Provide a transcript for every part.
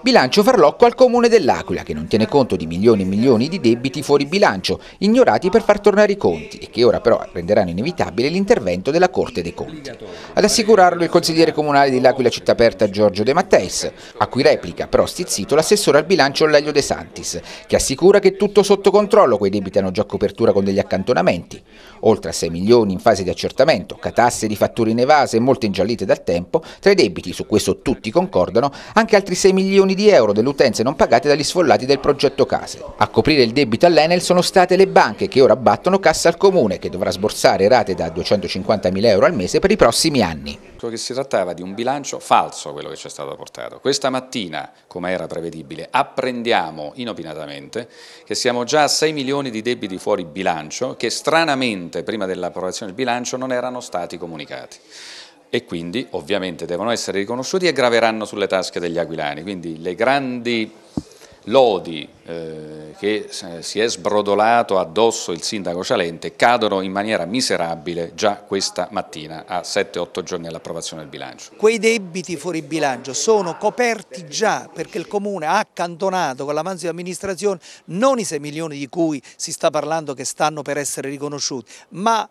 Bilancio farlocco al comune dell'Aquila che non tiene conto di milioni e milioni di debiti fuori bilancio, ignorati per far tornare i conti e che ora però renderanno inevitabile l'intervento della Corte dei Conti. Ad assicurarlo il consigliere comunale dell'Aquila Città Aperta Giorgio De Matteis, a cui replica però stizzito l'assessore al bilancio Lelio De Santis, che assicura che tutto sotto controllo quei debiti hanno già copertura con degli accantonamenti. Oltre a 6 milioni in fase di accertamento, catasse di fatture inevase e molte ingiallite dal tempo, tra i debiti, su questo tutti concordano, anche altri 6 milioni milioni di euro delle utenze non pagate dagli sfollati del progetto case. A coprire il debito all'Enel sono state le banche che ora battono cassa al comune che dovrà sborsare rate da 250 mila euro al mese per i prossimi anni. Che si trattava di un bilancio falso quello che ci è stato portato. Questa mattina, come era prevedibile, apprendiamo inopinatamente che siamo già a 6 milioni di debiti fuori bilancio che stranamente prima dell'approvazione del bilancio non erano stati comunicati e quindi ovviamente devono essere riconosciuti e graveranno sulle tasche degli aquilani. Quindi le grandi lodi eh, che eh, si è sbrodolato addosso il sindaco Cialente cadono in maniera miserabile già questa mattina a 7-8 giorni dall'approvazione del bilancio. Quei debiti fuori bilancio sono coperti già perché il Comune ha accantonato con l'avanzo di amministrazione non i 6 milioni di cui si sta parlando che stanno per essere riconosciuti ma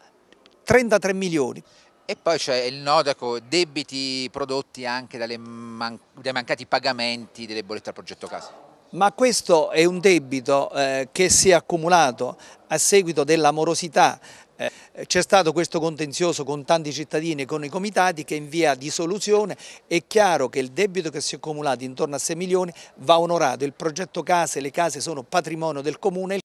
33 milioni e poi c'è il nodaco ecco, debiti prodotti anche man dai mancati pagamenti delle bollette al progetto casa. Ma questo è un debito eh, che si è accumulato a seguito dell'amorosità eh, c'è stato questo contenzioso con tanti cittadini e con i comitati che in via di soluzione, è chiaro che il debito che si è accumulato intorno a 6 milioni va onorato, il progetto case, le case sono patrimonio del comune.